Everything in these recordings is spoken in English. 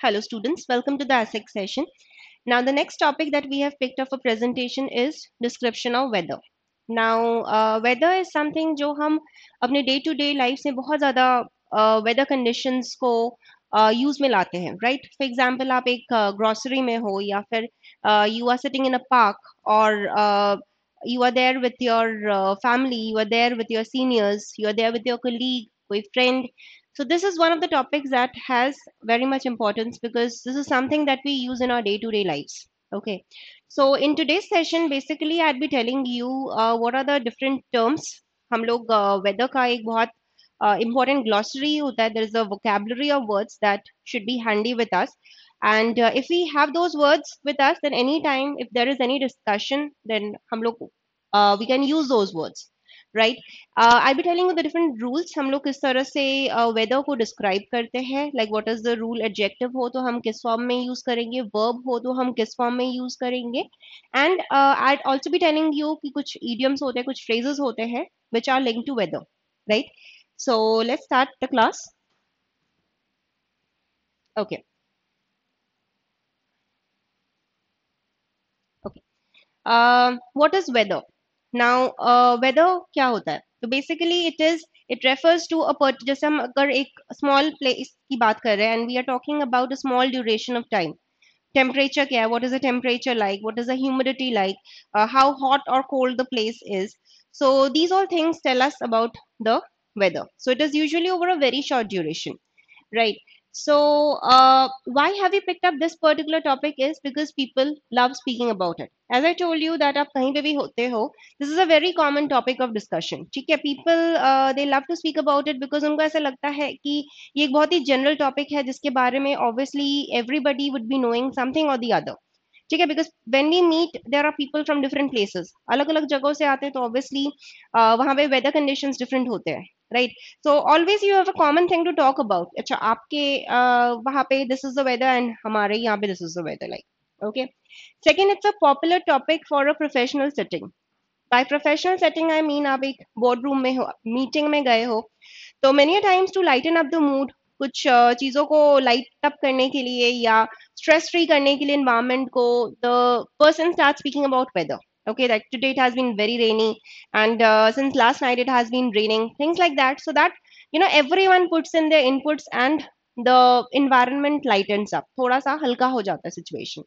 Hello students, welcome to the ASIC session. Now the next topic that we have picked up for presentation is description of weather. Now uh, weather is something jo hum apne day-to-day life lives mein bahut weather conditions ko uh, use mein laate right? For example, aap ek uh, grocery mein you are sitting in a park or you are there with your family, you are there with your seniors, you are there with your colleague, koi friend, so this is one of the topics that has very much importance because this is something that we use in our day-to-day -day lives. Okay, so in today's session, basically I'd be telling you uh, what are the different terms. हम लोग weather uh, का एक बहुत important uh, glossary होता है there is a vocabulary of words that should be handy with and uh, if we have those words with us then anytime if there is any discussion then hum log, uh, we can use those words right I be telling the different rules हम लोग किस तरह से weather uh, को describe करते हैं like what is the rule adjective हो तो हम किस फॉर्म में यूज करेंगे वर्ब हो तो हम किस फॉर्म में यूज करेंगे and I also be telling you कि कुछ ईडियम्स होते हैं कुछ फ्रेजेस होते हैं which are link to weather right so let start the class okay okay. okay. Uh, now uh, weather kya hota so basically it is it refers to a just hum agar ek small place ki baat and we are talking about a small duration of time temperature what is the temperature like what is the humidity like uh, how hot or cold the place is so these all things tell us about the weather so it is usually over a very short duration right So, uh, why have we picked up this particular topic is because people love speaking about it. As I told you that aap kahin pe bhi hote ho this is a very common topic of discussion. theek hai people uh, they love to speak about it because unko aisa lagta hai ki ye ek bahut hi general topic hai jiske bare mein obviously everybody would be knowing something or the other. ठीक है because when we meet there are people from different places अलग अलग जगहों से आते हैं तो obviously uh, वहाँ पे वेदर कंडीशंस डिफरेंट होते हैं right so always you have a common thing to talk about अच्छा आपके uh, वहां पे this is the weather and हमारे यहाँ पे this is the weather like okay second it's a popular topic for a professional setting by professional setting I mean आप एक board room में हो मीटिंग में गए हो तो many times to lighten up the mood कुछ चीज़ों को लाइट अप करने के लिए या स्ट्रेस फ्री करने के लिए इन्वायरमेंट को the person start speaking about weather okay that today it has been very rainy and uh, since last night it has been raining things like that so that you know everyone puts in their inputs and the environment lightens up thoda sa halka ho jata situation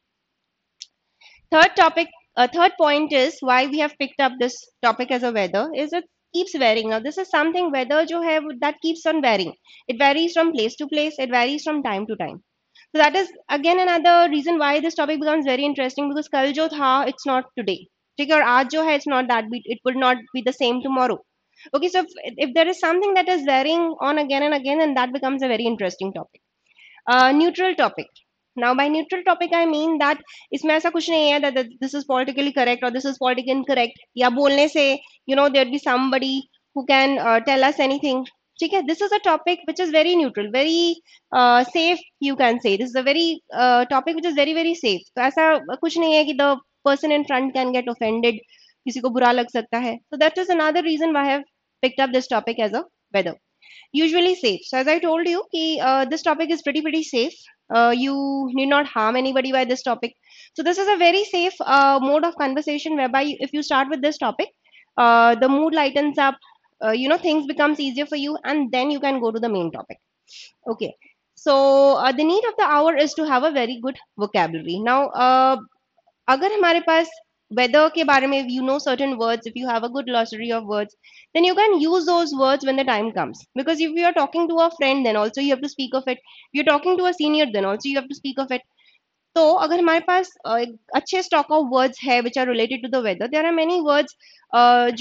third topic uh, third point is why we have picked up this topic as a weather is it keeps varying now this is something weather jo hai, that keeps on varying it varies from place to place it varies from time to time so that is again another reason why this topic becomes very interesting because kal jo tha it's not today ठीक है और आज जो है it's not that be it will not be the same tomorrow okay so if, if there is something that is varying on again and again and that becomes a very interesting topic uh, neutral topic now by neutral topic i mean that isme aisa kuch nahi hai that, that this is politically correct or this is politically incorrect ya bolne se you know there'd be somebody who can uh, tell us anything ठीक है this is a topic which is very neutral very safe you can say this is a very topic which is very very safe तो ऐसा कुछ नहीं है कि the person in front can get offended किसी को बुरा लग सकता है so that is another reason why I have picked up this topic as a weather usually safe so as I told you ki, uh, this topic is pretty pretty safe uh, you need not harm anybody by this topic so this is a very safe uh, mode of conversation whereby if you start with this topic uh, the mood lightens up uh, you know things becomes easier for you and then you can go to the main topic okay so uh, the need of the hour is to have a very good vocabulary now uh, अगर हमारे पास weather के बारे में you know certain words if you have a good glossary of words then you can use those words when the time comes because if you are talking to a friend then also you have to speak of it you are talking to a senior then also you have to speak of it तो अगर हमारे पास अच्छे stock of words है which are related to the weather there are many words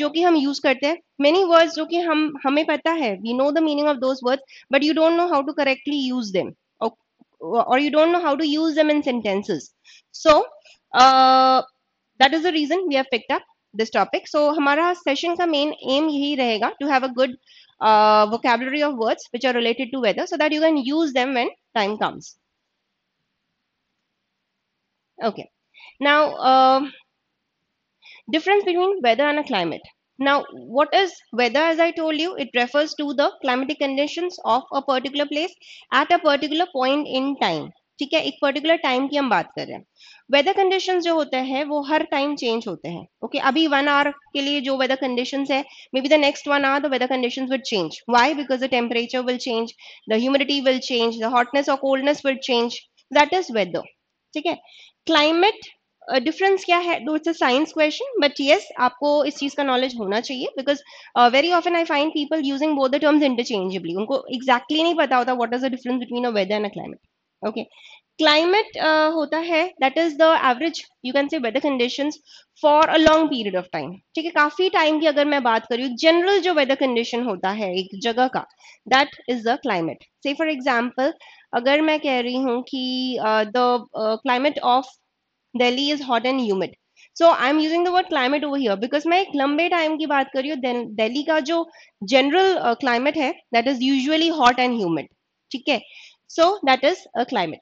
जो कि हम use करते हैं मेनी वर्ड्स जो कि हम हमें पता है we know the meaning of those words but you don't know how to correctly use them और you don't know how to use them in sentences so that is the reason we have picked up this topic सो हमारा session का main aim यही रहेगा to have a good vocabulary of words which are related to weather so that you can use them when time comes okay now um, difference between weather and climate now what is weather as i told you it refers to the climatic conditions of a particular place at a particular point in time ठीक है एक particular time की हम बात कर रहे हैं weather condition जो होते हैं वो हर टाइम चेंज होते हैं ओके okay? अभी वन आवर के लिए जो वेदर कंडीशन है may be the next one hour the weather condition will change why because the temperature will change the humidity will change the hotness और coldness will change that is weather ठीक है climate difference uh, क्या है though it's a science question but yes आपको इस चीज का knowledge होना चाहिए because very often I find people using both the terms interchangeably उनको एक्जैक्टली exactly नहीं पता होता what is the difference between a weather and a climate okay climate uh, होता है that is the average you can say weather condition for a long period of time ठीक है काफी time की अगर मैं बात करूँ जनरल जो वेदर कंडीशन होता है एक जगह का दैट इज द क्लाइमेट से फॉर एग्जाम्पल अगर मैं कह रही हूँ कि the climate of Delhi is hot and humid so I am using the word climate over here because मैं एक लंबे टाइम की बात करी हूँ दिल्ली का जो जनरल क्लाइमेट uh, है that is usually hot and humid ठीक है So that is a uh, climate.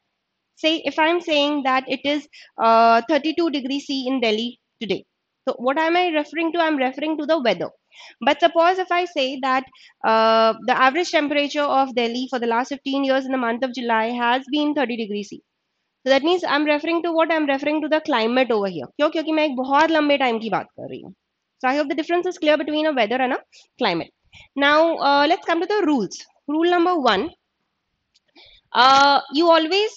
Say if I'm saying that it is uh, 32 degrees C in Delhi today. So what am I referring to? I'm referring to the weather. But suppose if I say that uh, the average temperature of Delhi for the last 15 years in the month of July has been 30 degrees C. So that means I'm referring to what? I'm referring to the climate over here. So I hope the difference is clear between a weather and a climate. Now uh, let's come to the rules. Rule number one uh, you always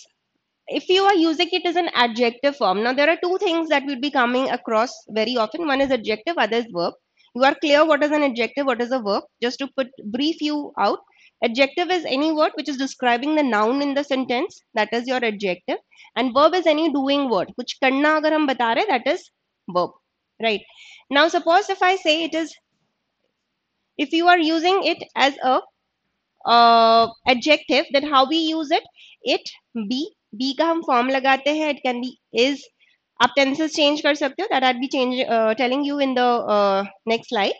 if you are using it as an adjective form now there are two things that will be coming across very often one is adjective other is verb you are clear what is an adjective what is a verb just to put brief you out adjective is any word which is describing the noun in the sentence that is your adjective and verb is any doing word Which karna agar hum that is verb right now suppose if i say it is if you are using it as a uh, adjective then how we use it it be be का हम form लगाते हैं it can be is आप tenses change कर सकते हो that I'd be change uh, telling you in the uh, next slide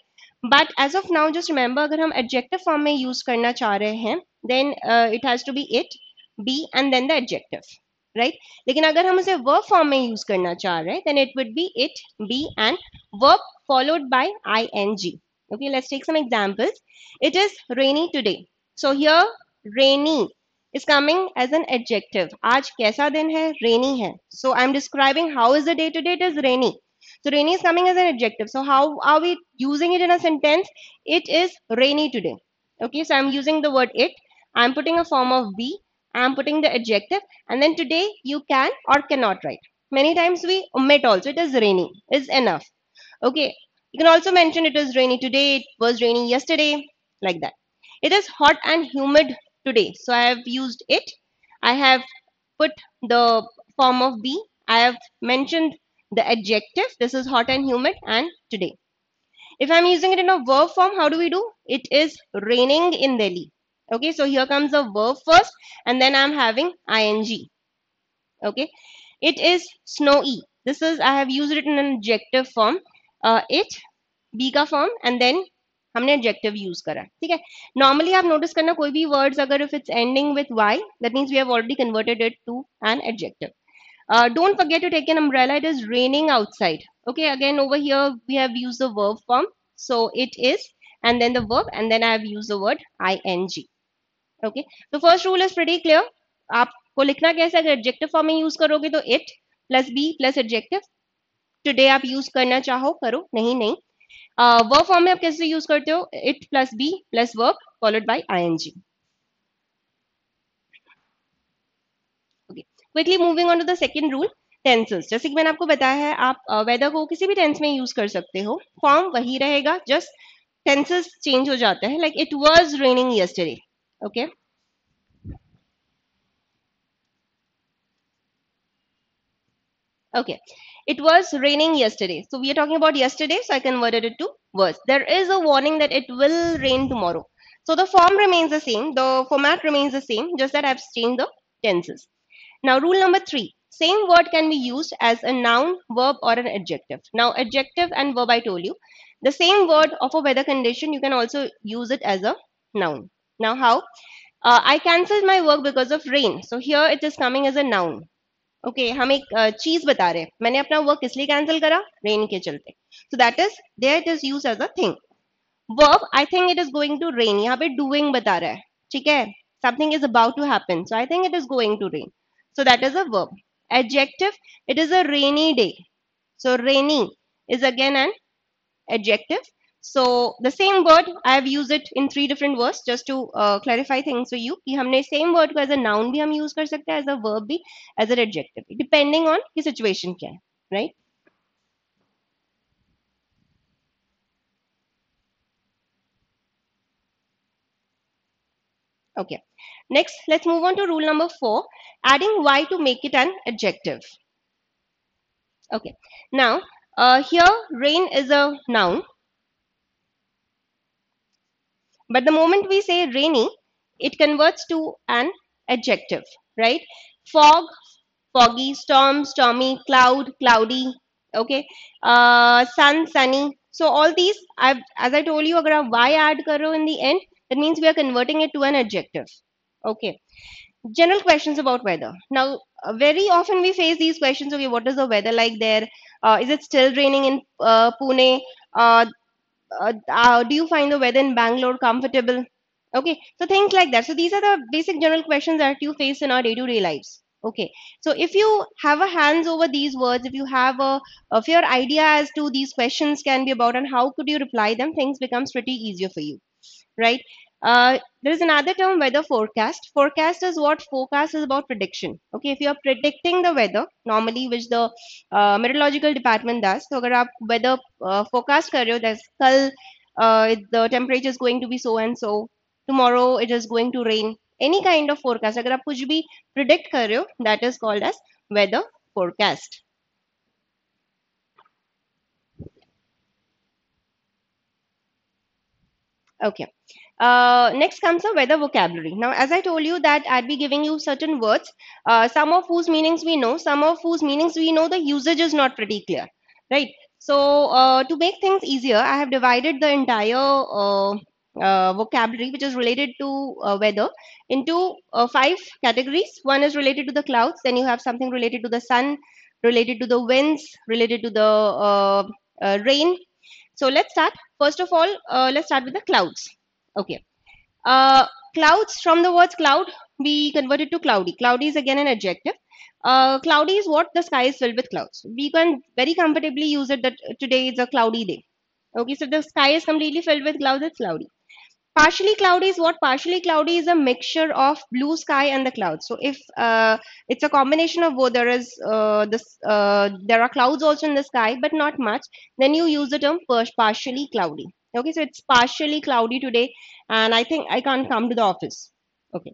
but as of now just remember अगर हम adjective form में use करना चाह रहे हैं then uh, it has to be it be and then the adjective right right? लेकिन अगर हम उसे वर्ब फॉर्म में यूज करना चाह रहे हैं then it would be it be and verb followed by I N G okay let's take some examples it is rainy today So here rainy is coming as an adjective. आज कैसा दिन है? Rainy है. So I'm describing how is the day today? It is rainy. So rainy is coming as an adjective. So how are we using it in a sentence? It is rainy today. Okay, so I'm using the word it. I'm putting a form of be. I'm putting the adjective. And then today you can or cannot write. Many times we omit also. It is rainy. Is enough. Okay. You can also mention it is rainy today. It was rainy yesterday. Like that. It is hot and humid today. So I have used it. I have put the form of be. I have mentioned the adjective. This is hot and humid and today. If I'm using it in a verb form, how do we do? It is raining in Delhi. Okay, so here comes the verb first and then I'm having ing. Okay, it is snowy. This is, I have used it in an adjective form. Uh, it, be ka form and then हमने adjective use करा ठीक है normally आप notice करना कोई भी words अगर if it's ending with Y that means we have already converted it to an adjective don't forget to take an umbrella it is raining outside okay again over here we have use the verb form so it is and then the verb and then I have use the word I N G okay the first rule is pretty clear आपको लिखना कैसे अगर adjective form में use करोगे तो it plus B plus adjective today आप use करना चाहो करो नहीं नहीं वर्ब uh, फॉर्म में आप कैसे यूज करते हो it plus B plus verb followed by I N G quickly moving on to the second rule tenses जैसे कि मैंने आपको बताया है आप वेदर uh, को किसी भी टेंस में यूज कर सकते हो फॉर्म वही रहेगा जस्ट टेंसेस चेंज हो जाता है like it was raining yesterday okay Okay. It was raining yesterday. So we are talking about yesterday. So I converted it to was. There is a warning that it will rain tomorrow. So the form remains the same. The format remains the same. Just that I've changed the tenses. Now rule number three. Same word can be used as a noun, verb or an adjective. Now adjective and verb I told you. The same word of a weather condition you can also use it as a noun. Now how? Uh, I cancelled my work because of rain. So here it is coming as a noun. Okay okay, हम एक uh, चीज बता रहे हैं मैंने अपना work इसलिए cancel करा रेन के चलते so that is there it is use as a thing verb I think it is going to rain यहाँ पे डूइंग बता रहा है ठीक है something is about to happen so I think it is going to rain so that is a verb adjective it is a rainy day so rainy is again an adjective so the same word I have used it in three different words just to uh, clarify things for you कि the same word as a noun भी हम use कर as a verb भी as an adjective depending on कि situation क्या right okay next let's move on to rule number four adding y to make it an adjective okay now uh, here rain is a noun but the moment we say rainy, it converts to an adjective, right? Fog, foggy, storm, stormy, cloud, cloudy, okay? Uh, sun, sunny. So all these, I've, as I told you, agar why add karo in the end, that means we are converting it to an adjective, okay? General questions about weather. Now, uh, very often we face these questions, okay, what is the weather like there? Uh, is it still raining in uh, Pune? Uh, uh, uh, do you find the weather in Bangalore comfortable? Okay, so things like that. So these are the basic general questions that you face in our day-to-day -day lives. Okay, so if you have a hands over these words, if you have a, if your idea as to these questions can be about and how could you reply them, things becomes pretty easier for you, right? Uh, there is another term weather forecast. Forecast is what forecast is about prediction. Okay, if you are predicting the weather, normally which the uh, meteorological department does. So, अगर weather uh, forecast career रहे uh, the temperature is going to be so and so, tomorrow it is going to rain. Any kind of forecast. अगर आप कुछ भी predict that is called as weather forecast. Okay. Uh, next comes the weather vocabulary. Now, as I told you that I'd be giving you certain words, uh, some of whose meanings we know, some of whose meanings we know the usage is not pretty clear, right? So uh, to make things easier, I have divided the entire uh, uh, vocabulary, which is related to uh, weather, into five categories. One is related to the clouds. Then you have something related to the sun, related to the winds, related to the rain. So let's start. First of all, let's start with the clouds. Okay. Uh, clouds from the words cloud we converted to cloudy. Cloudy is again an adjective. Uh, cloudy is what the sky is filled with clouds. We can very comfortably use it that today is a cloudy day. Okay, so the sky is completely filled with clouds. It's cloudy. Partially cloudy is what? Partially cloudy is a mixture of blue sky and the clouds. So if uh, it's a combination of both, there is uh, this uh, there are clouds also in the sky, but not much. Then you use the term partially cloudy okay so it's partially cloudy today and i think i can't come to the office okay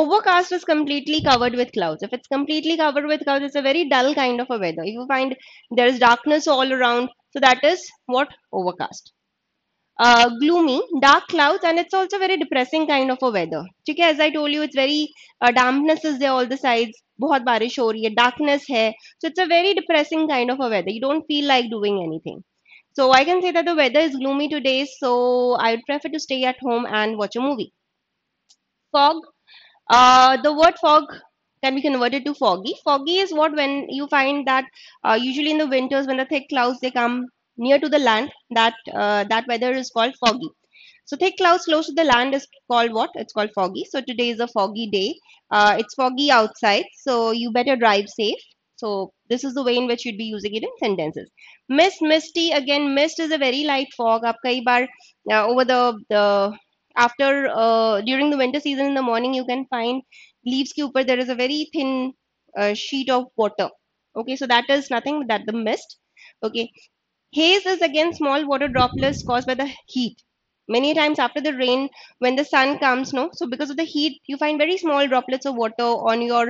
overcast is completely covered with clouds if it's completely covered with clouds it's a very dull kind of a weather if you find there is darkness all around so that is what overcast uh, gloomy dark clouds and it's also very depressing kind of a weather Okay, as I told you it's very uh, dampness is there all the sides बहुत बारिश हो रही है darkness है so it's a very depressing kind of a weather you don't feel like doing anything so I can say that the weather is gloomy today, so I would prefer to stay at home and watch a movie. Fog. Uh, the word fog can be converted to foggy. Foggy is what when you find that uh, usually in the winters when the thick clouds they come near to the land, that uh, that weather is called foggy. So thick clouds close to the land is called what? It's called foggy. So today is a foggy day. Uh, it's foggy outside, so you better drive safe. So this is the way in which you'd be using it in sentences. Mist, misty. Again, mist is a very light fog. आप कई बार uh, over the, the after uh, during the winter season in the morning you can find leaves ke there is a very thin uh, sheet of water. Okay, so that is nothing but that the mist. Okay, haze is again small water droplets caused by the heat many times after the rain when the sun comes no so because of the heat you find very small droplets of water on your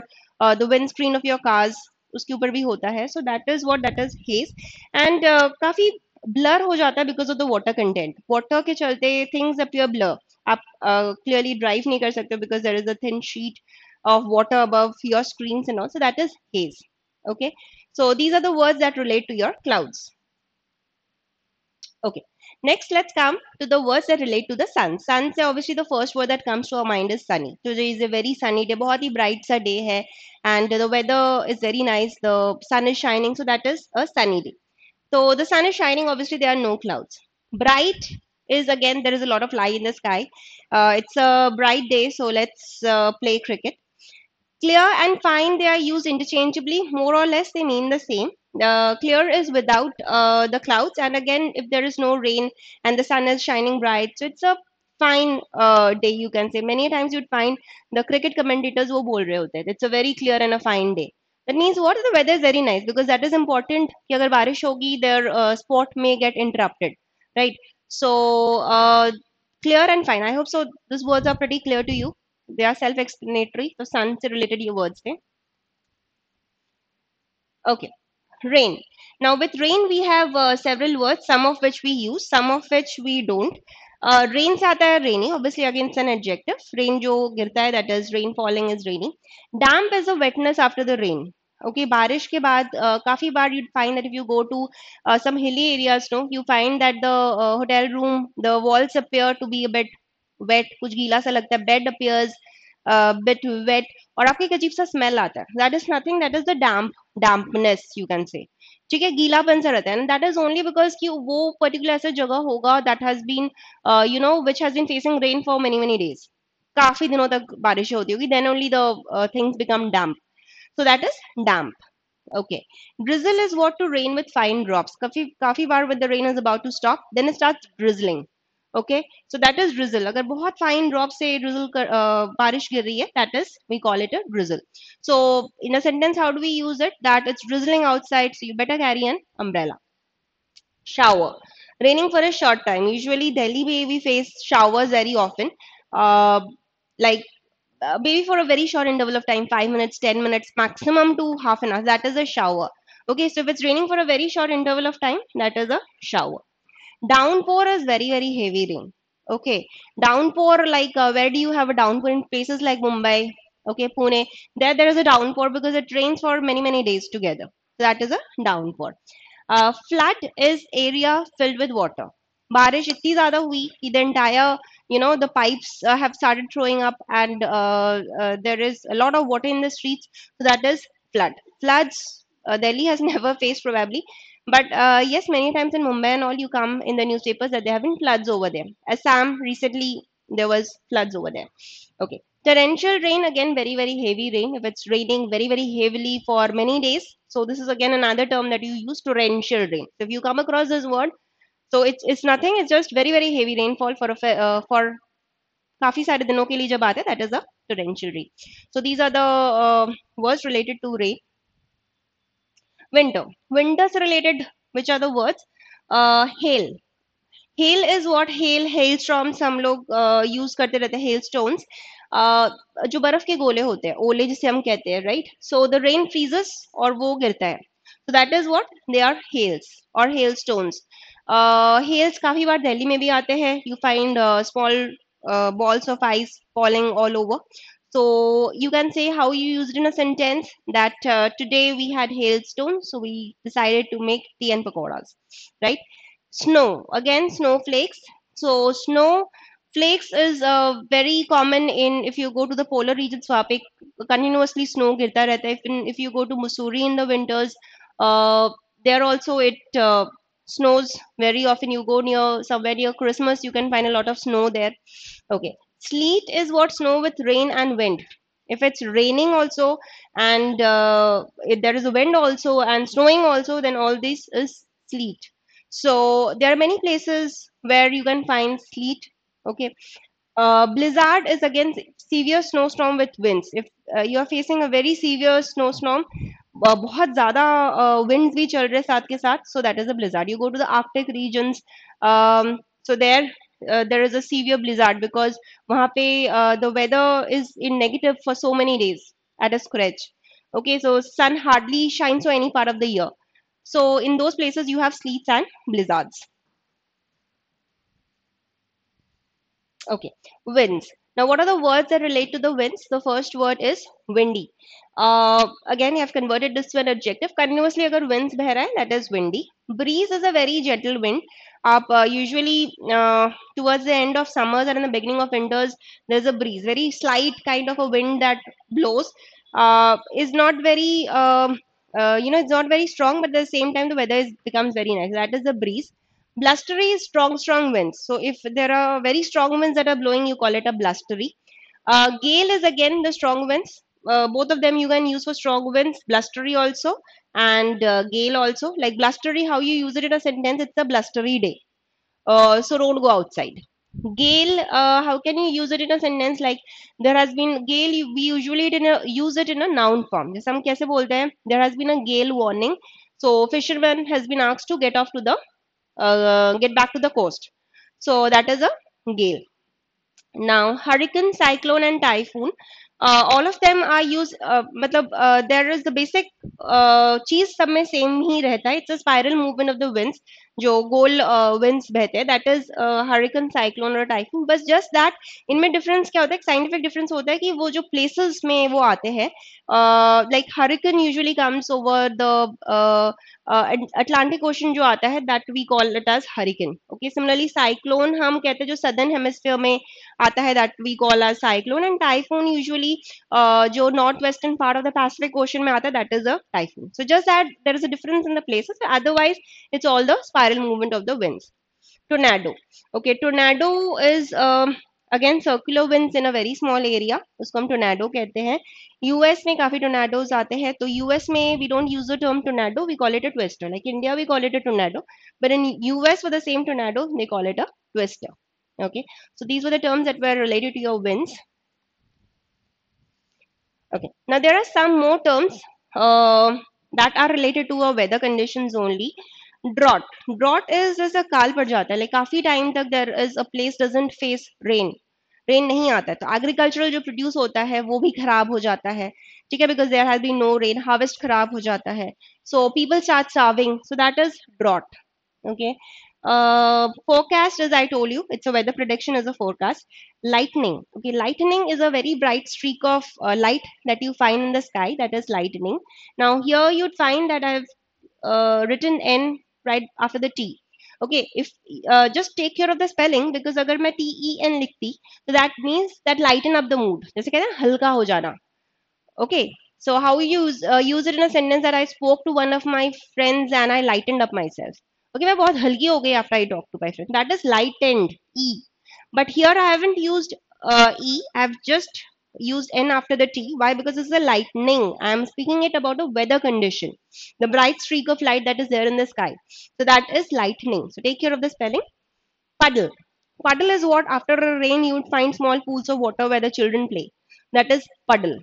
uh, the windscreen of your cars उसके ऊपर भी होता है so that is what that is haze and काफी blur हो जाता है because of the water content water के चलते थिंग्स अपियर ब्लर आप क्लियरली uh, ड्राइव नहीं कर सकते because there is a thin sheet of water above your screen so that is haze okay so these are the that relate to your clouds okay okay Next, let's come to the words that relate to the sun. Sun say obviously the first word that comes to our mind is sunny. Today is a very sunny day, बहुत ही bright day है and the weather is very nice. The sun is shining, so that is a sunny day. So the sun is shining. Obviously, there are no clouds. Bright is again there is a lot of light in the sky. Uh, it's a bright day, so let's uh, play cricket. Clear and fine, they are used interchangeably. More or less, they mean the same. Uh, clear is without uh, the clouds. And again, if there is no rain and the sun is shining bright, so it's a fine uh, day, you can say. Many times you'd find the cricket commentators wo bol rahe hote. It's a very clear and a fine day. That means what? The weather is very nice because that is important. If there is rain, their uh, sport may get interrupted, right? So, uh, clear and fine. I hope so. These words are pretty clear to you they are self-explanatory So, sun related ये words थे okay rain now with rain we have uh, several words some of which we use some of which we don't uh, rain sata rainy obviously again it's an adjective rain jo girta hai, that is rain falling is rainy damp is a wetness after the rain okay बारिश के बाद uh, काफी बार you'd find that if you go to uh, some hilly areas no you find that the uh, hotel room the walls appear to be a bit wet कुछ गीला सा लगता है बेड अपियर्स बिट वेट और आपको एक अजीब सा स्मेल आता है that is nothing that is the damp dampness you can say ठीक है गीलापन सा रहता है दैट इज ओनली बिकॉज कि वो पर्टिकुलर ऐसा जगह होगा that has been you know which has been facing rain for many many days काफी दिनों तक बारिश होती होगी then only the things become damp so that is damp okay drizzle is what to rain with fine drops काफी काफी बार when the rain is about to stop then it starts drizzling Okay, so that is drizzle. Drizzle अगर बहुत fine drop से drizzle बारिश गिर रही है that is we call it a drizzle so in a sentence how do we use it that it's drizzling outside so you better carry shower raining for a short time usually delhi we face showers very often uh, like uh, maybe for a very short interval of time 5 minutes 10 minutes maximum to half an hour that is a shower okay so if it's raining for a very short interval of time that is a shower downpour is very very heavy rain okay downpour like uh, where do you have a downpour in places like mumbai okay pune there there is a downpour because it rains for many many days together so that is a downpour uh, flood is area filled with water बारिश इतनी ज्यादा हुई कि the the you know the pipes have started throwing up and there is a lot of water in the streets so that is flood floods flood uh, Delhi has never faced probably. But uh, yes, many times in Mumbai and all, you come in the newspapers that there have been floods over there. Assam recently there was floods over there. Okay, torrential rain again, very very heavy rain. If it's raining very very heavily for many days, so this is again another term that you use, torrential rain. So if you come across this word, so it's it's nothing. It's just very very heavy rainfall for a uh, for काफी सारे दिनों के लिए जब आता है that is a torrential rain so these are the words related winter winters related which are the words uh, hail hail is what hail hailstorm हम लोग यूज uh, करते रहते हैं hailstones uh, जो बर्फ के गोले होते हैं ओले जिसे हम कहते हैं right so the rain freezes और वो गिरता है so that is what they are hails और हेल स्टोन्स हेल्स काफी बार दिल्ली में भी आते हैं you find small balls of ice falling all over So you can say how you used in a sentence that uh, today we had hailstone, so we decided to make the and pakoras, right? Snow, again, snowflakes. So snow flakes is uh, very common in if you go to the polar regions so continuously snow girta rehta if, in, if you go to mussoorie in the winters uh, there also it uh, snows very often you go near somewhere near christmas you can find a lot of snow there okay Sleet is what snow with rain and wind. If it's raining also and uh, if there is a wind also and snowing also, then all this is sleet. So there are many places where you can find sleet. Okay. Uh, blizzard is again severe snowstorm with winds. If uh, you are facing a very severe snowstorm, uh, बहुत ज़्यादा uh, winds भी चल रहे साथ के साथ, so that is a blizzard. You go to the Arctic regions, um, so there uh, there is a severe blizzard because wahan uh, the weather is in negative for so many days at a stretch. Okay, so sun hardly shines for any part of the year. So in those places you have sleets and blizzards. Okay, winds. Now, what are the words that relate to the winds? The first word is windy. Uh, again, you have converted this to an adjective. Continuously, agar winds are that is windy. Breeze is a very gentle wind. Up, uh, usually, uh, towards the end of summers or in the beginning of winters, there's a breeze. Very slight kind of a wind that blows. Uh, is not very, um, uh, you know, it's not very strong, but at the same time, the weather is, becomes very nice. That is the breeze. Blustery is strong, strong winds. So if there are very strong winds that are blowing, you call it a blustery. Uh, gale is again the strong winds. Uh, both of them you can use for strong winds, blustery also and uh, gale also. Like blustery, how you use it in a sentence, it's a blustery day. Uh, so don't go outside. Gale, uh, how can you use it in a sentence like there has been gale? We usually a, use it in a noun form. Some कैसे बोलते हैं? There has been a gale warning. So fisherman has been asked to get off to the uh, get back to the coast. So that is a gale. Now, hurricane, cyclone, and typhoon. Uh, all of them are used. Uh, matlab, uh, there is the basic uh, चीज सब में same ही रहता It's a spiral movement of the winds. jo जो गोल winds uh, बहते हैं that is hurricane cyclone और typhoon बस just that इनमें डिफरेंस क्या होता है साइंटिफिक डिफरेंस होता है कि वो जो प्लेसेस में वो आते हैं like hurricane usually comes over the Atlantic Ocean जो आता है that we call it as hurricane okay similarly cyclone हम कहते हैं जो सदर्न हेमिस्फीयर में आता है that we call as cyclone and typhoon usually जो north western part of the Pacific Ocean में आता है that is a typhoon so just that there is a difference in the places otherwise it's all the spiral movement of the winds tornado okay tornado is again circular winds in a very small area उसको हम टोनाडो कहते हैं US में काफी टोनेडोज आते हैं तो US में we don't use a term tornado we call it a twister like India we call it a tornado but in US for the same tornado they call it a twister okay so these were the terms that were related to your winds okay ना there are some more terms that are related to our weather condition only drought drought is जैसे काल पड़ जाता है like काफी time तक there is a place doesn't face rain rain नहीं आता तो एग्रीकल्चरल जो प्रोड्यूस होता है वो भी खराब हो जाता है ठीक है because there has been no rain harvest खराब हो जाता है so people start starving so that is drought okay forecast is I told you it's a weather prediction is a forecast lightning okay lightning is a very bright streak of light that you find in the sky that is lightning now here you'd find that I written an right after the T. Okay, if uh, just take care of the spelling because अगर मैं T E N लिखती so that means that lighten up the mood. जैसे कहते halka हल्का हो जाना. Okay, so how you use uh, use it in a sentence that I spoke to one of my friends and I lightened up myself. Okay, मैं बहुत हल्की हो गई after I talked to my friend. That is lightened E. But here I haven't used uh, E. I've just used N after the T. Why? Because it's a lightning. I am speaking it about a weather condition. The bright streak of light that is there in the sky. So that is lightning. So take care of the spelling. Puddle. Puddle is what after a rain you would find small pools of water where the children play. That is puddle.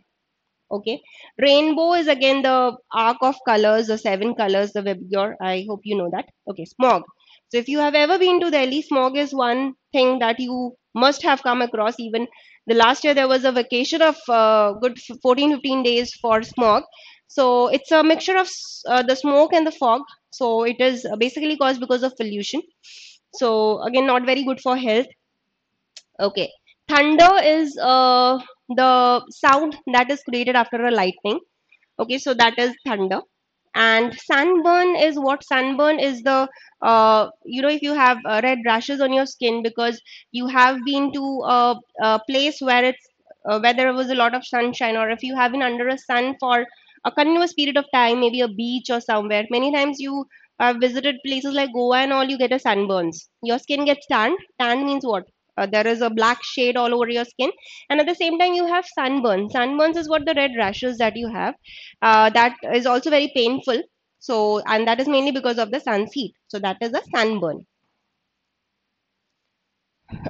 Okay. Rainbow is again the arc of colors, the seven colors, the webgure. I hope you know that. Okay. Smog. So if you have ever been to Delhi, smog is one thing that you must have come across even the last year there was a vacation of uh, good 14 15 days for smog so it's a mixture of uh, the smoke and the fog so it is basically caused because of pollution so again not very good for health okay thunder is uh, the sound that is created after a lightning okay so that is thunder and sunburn is what sunburn is the uh, you know if you have uh, red rashes on your skin because you have been to a, a place where it's uh, where there was a lot of sunshine or if you have been under a sun for a continuous period of time maybe a beach or somewhere many times you have visited places like goa and all you get a sunburns your skin gets tanned tanned means what uh, there is a black shade all over your skin and at the same time you have sunburn sunburns is what the red rashes that you have uh, that is also very painful so and that is mainly because of the sun's heat so that is a sunburn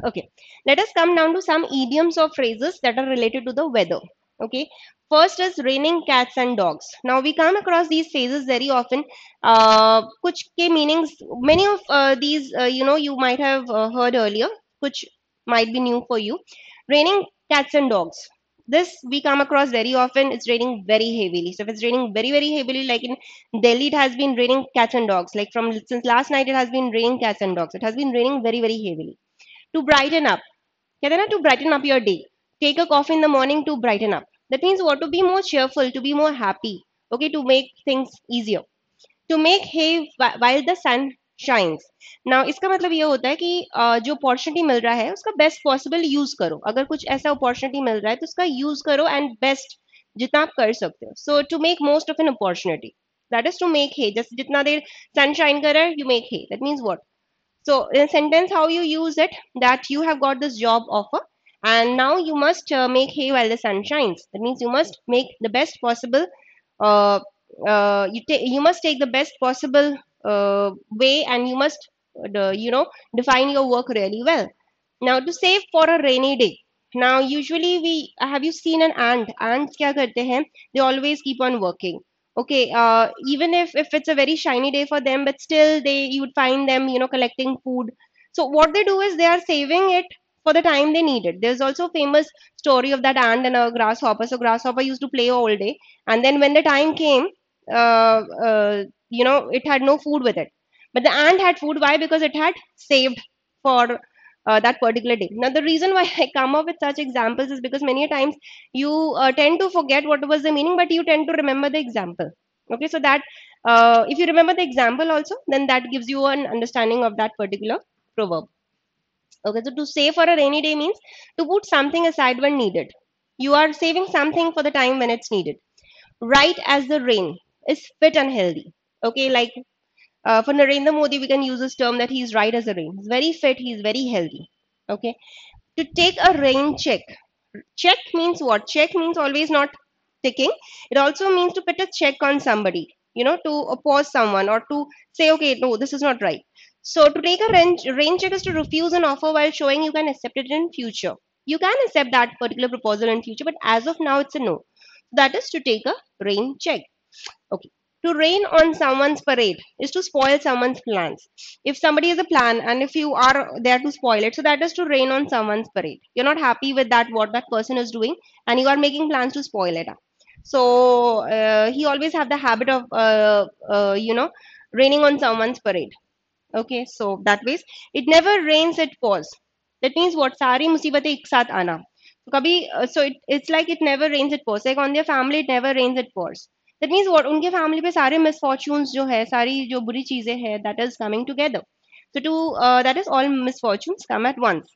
okay let us come down to some idioms or phrases that are related to the weather okay first is raining cats and dogs now we come across these phrases very often uh, kuch ke meanings many of uh, these uh, you know you might have uh, heard earlier kuch might be new for you raining cats and dogs this we come across very often it's raining very heavily so if it's raining very very heavily like in delhi it has been raining cats and dogs like from since last night it has been raining cats and dogs it has been raining very very heavily to brighten up कहते ना to brighten up your day take a coffee in the morning to brighten up that means what to be more cheerful to be more happy okay to make things easier to make hay while the sun shines ना इसका मतलब ये होता है कि जो opportunity मिल रहा है उसका बेस्ट पॉसिबल यूज करो अगर कुछ ऐसा अपॉर्चुनिटी मिल रहा है तो उसका यूज करो एंड बेस्ट जितना आप कर सकते हो so to make most of an opportunity that is to make hay जैसे जितना देर सन शाइन कर रहा है you make hay that means what so in sentence how you use it that you have got this job offer and now you must make hay well the sun shines that means you must make the best possible possible uh, uh, you take you must take the best possible uh, way and you must uh, you know define your work really well now to save for a rainy day now usually we have you seen an ant ants kya karte hain they always keep on working okay uh, even if if it's a very shiny day for them but still they you would find them you know collecting food so what they do is they are saving it for the time they need it. There's also a famous story of that ant and a grasshopper. So grasshopper used to play all day, and then when the time came, uh, uh, you know it had no food with it but the ant had food why because it had saved for uh, that particular day now the reason why i come up with such examples is because many times you uh, tend to forget what was the meaning but you tend to remember the example okay so that uh, if you remember the example also then that gives you an understanding of that particular proverb okay so to save for a rainy day means to put something aside when needed you are saving something for the time when it's needed right as the rain is fit and healthy Okay, like uh, for Narendra Modi, we can use this term that he's right as a rain. He's very fit, he's very healthy. Okay. To take a rain check. Check means what? Check means always not ticking. It also means to put a check on somebody, you know, to oppose someone or to say, okay, no, this is not right. So to take a rain, rain check is to refuse an offer while showing you can accept it in future. You can accept that particular proposal in future, but as of now, it's a no. That is to take a rain check. Okay. To rain on someone's parade is to spoil someone's plans. If somebody has a plan and if you are there to spoil it, so that is to rain on someone's parade. You're not happy with that, what that person is doing, and you are making plans to spoil it up. So uh, he always have the habit of, uh, uh, you know, raining on someone's parade. Okay, so that ways. It never rains, it pours. That means what? Sari musibate ek ana. So, uh, so it, it's like it never rains, it pours. Like on their family, it never rains, it pours. That means what उनके family पे सारे misfortune जो है सारी जो बुरी चीजें हैं that is coming together so to that is all misfortune come at once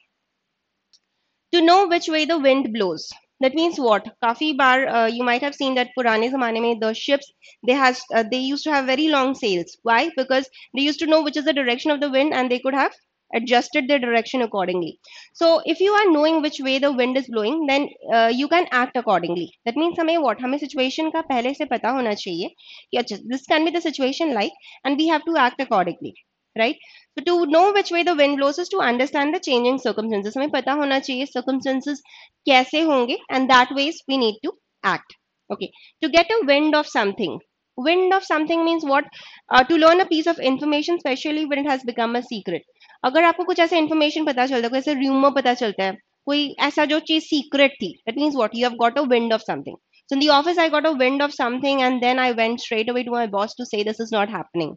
to know which way the wind blows that means what kafi bar uh, you might have seen that purane zamane mein the ships they has uh, they used to have very long sails why because they used to know which is the direction of the wind and they could have adjusted their direction accordingly. So if you are knowing which way the wind is blowing, then uh, you can act accordingly. That means हमें what हमें situation का पहले से पता होना चाहिए कि अच्छा this can be the situation like and we have to act accordingly. Right? So to know which way the wind blows is to understand the changing circumstances. हमें पता होना चाहिए circumstances कैसे होंगे and that ways we need to act. Okay. To get a wind of something, wind of something means what uh, to learn a piece of information especially when it has become a secret अगर आपको कुछ ऐसा information पता चलता है कोई ऐसा rumour पता चलता है कोई ऐसा जो चीज सीक्रेट थी that means what you have got a wind of something so in office I got a wind of something and then I went straight away to my boss to say this is not happening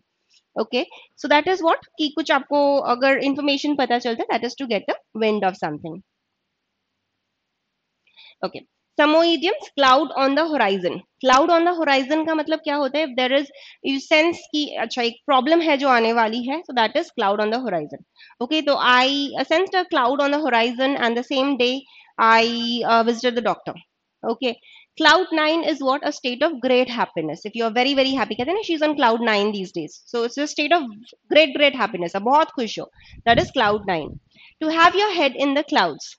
okay so that is what की कुछ आपको अगर information पता चलता है that is to get a wind of something okay some idioms cloud on the horizon cloud on the horizon का मतलब क्या होता है if there is you sense की अच्छा एक प्रॉब्लम है जो आने वाली है so that is cloud on the horizon okay तो I sense the cloud on the horizon and the same day I visited the doctor okay cloud nine is what a state of great happiness if you are very very happy कहते हैं ना she is on cloud nine these days so it's a state of great great happiness बहुत खुश हो that is cloud nine to have your head in the clouds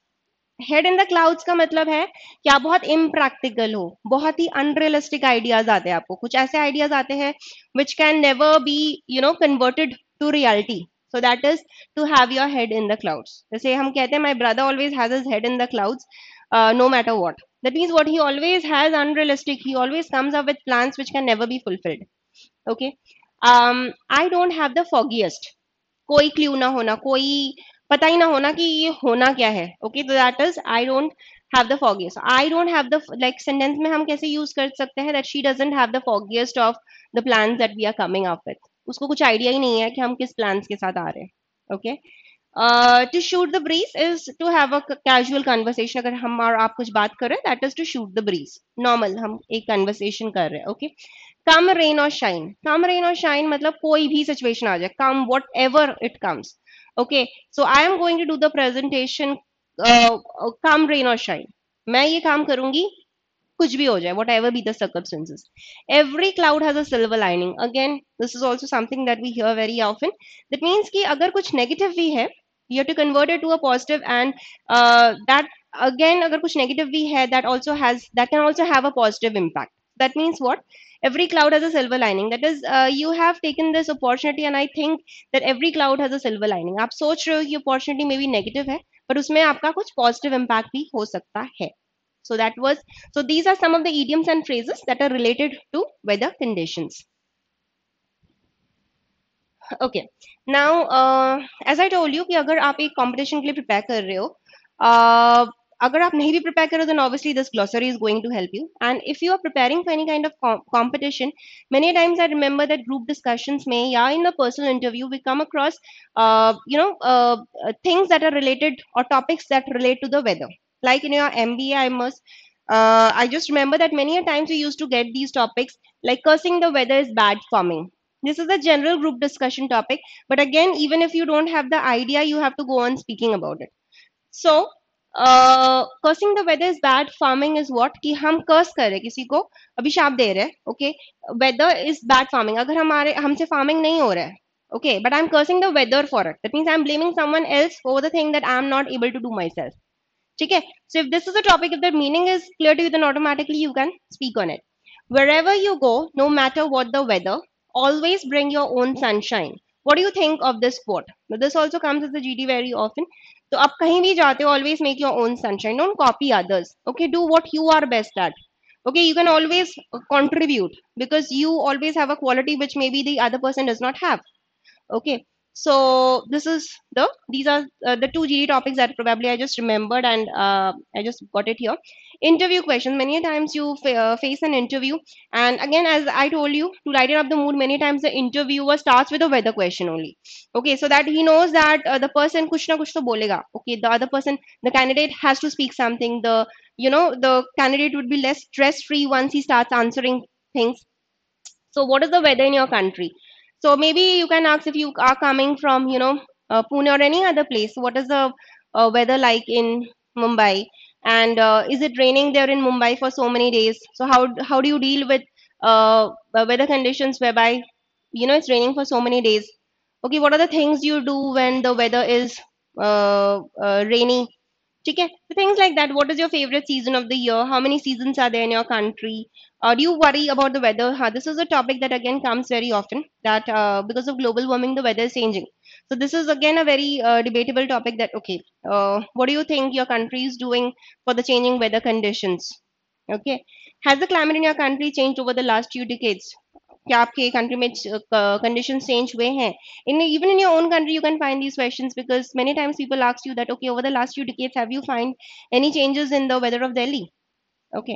head in the clouds का मतलब है कि आप बहुत इम्प्रैक्टिकल हो बहुत ही अनरियलिस्टिक आइडियाज आते हैं आपको कुछ ऐसे आइडियाज आते हैं which can never be you know converted to reality so that is to have your head in the clouds जैसे हम कहते हैं my brother always has is head in the clouds no matter what that means what he always has unrealistic he always comes up with plan which can never be fulfilled okay I don't have the foggiest कोई clue ना होना कोई पता ही ना होना कि ये होना क्या है okay that is I don't have the foggiest I don't have the like sentence में हम कैसे यूज कर सकते हैं that she doesn't have the foggiest of the plan that we are coming up with उसको कुछ आइडिया ही नहीं है कि हम किस प्लान के साथ आ रहे हैं okay to shoot the breeze is to have a casual conversation अगर हम और आप कुछ बात कर रहे हैं that is to shoot the breeze normal हम एक कन्वर्सेशन कर रहे हैं ओके कम रेन और शाइन कम रेन और शाइन मतलब कोई भी सिचुएशन आ जाए come whatever it comes okay so i am going to do the presentation uh, uh come rain or shine main ye kaam karungi kuch bhi ho whatever be the circumstances every cloud has a silver lining again this is also something that we hear very often that means ki agar kuch negative bhi hai we have to convert it to a positive and uh that again agar kuch negative bhi hai that also has that can also have a positive impact that means what every cloud has a silver lining that is uh, you have taken this opportunity and i think that every cloud has a silver lining आप सोच रहे हो कि opportunity be negative है but उसमें आपका कुछ positive impact भी हो सकता है so that was so these are some of the idioms and phrases that are related to weather conditions okay now uh, as i told you कि अगर आप एक competition के लिए prepare uh, अगर आप नहीं भी प्रिपेयर करो then obviously this glossary is going to help you and if you are preparing for any kind of competition many times I remember that group discussions में या in a personal interview we come across you know things that are related और topics that relate to the weather like in your MBA, I must. Uh, I just remember that many times we used to get these topics like cursing the weather is bad farming. This is a general group discussion topic, but again, even if you don't have the idea, you have to go on speaking about it. So cursing the weather is bad farming is what कि हम कर्स कर रहे किसी को अभिशाप दे रहे okay weather is bad farming अगर हमारे हमसे फार्मिंग नहीं हो रहा है okay but i'm cursing the weather for it that means i'm blaming someone else for the thing that i'm not able to do myself okay so if this is a topic if the meaning is clear to you then automatically you can speak on it wherever you go no matter what the weather always bring your own sunshine what do you think of this quote now, this also comes as a gd very often तो आप कहीं भी जाते हो always make your own sunshine don't copy others okay do what you are best at okay you can always contribute because you always have a quality which may be the other person does not have okay so this is the these are uh, the two gd topics that probably i just remembered and uh, i just got it here interview question many times you uh, face an interview and again as i told you to lighten up the mood many times the interviewer starts with a weather question only okay so that he knows that uh, the person kushna kushna kuch bolega okay the other person the candidate has to speak something the you know the candidate would be less stress free once he starts answering things so what is the weather in your country so maybe you can ask if you are coming from, you know, uh, Pune or any other place, what is the uh, weather like in Mumbai? And uh, is it raining there in Mumbai for so many days? So how, how do you deal with uh, uh, weather conditions whereby, you know, it's raining for so many days? Okay, what are the things you do when the weather is uh, rainy to things like that what is your favorite season of the year how many seasons are there in your country uh, do you worry about the weather this is a topic that again comes very often that uh, because of global warming the weather is changing so this is again a very uh, debatable topic that okay uh, what do you think your country is doing for the changing weather conditions okay has the climate in your country changed over the last few decades क्या आपके country में condition change हुए हैं in even in your own country you can find these question because many times people ask you that okay over the last you decades have you find any changes in the weather of Delhi okay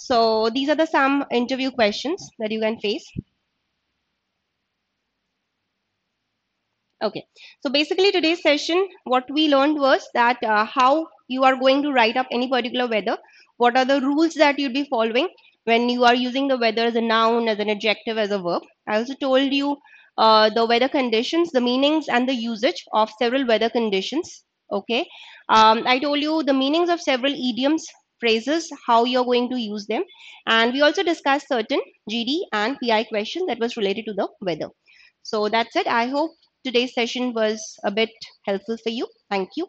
so these are the some interview questions that you can face okay so basically today's session what we learned was that uh, how you are going to write up any particular weather what are the rules that you would be following when you are using the weather as a noun, as an adjective, as a verb. I also told you uh, the weather conditions, the meanings and the usage of several weather conditions. Okay. Um, I told you the meanings of several idioms, phrases, how you're going to use them. And we also discussed certain GD and PI question that was related to the weather. So that's it. I hope today's session was a bit helpful for you. Thank you.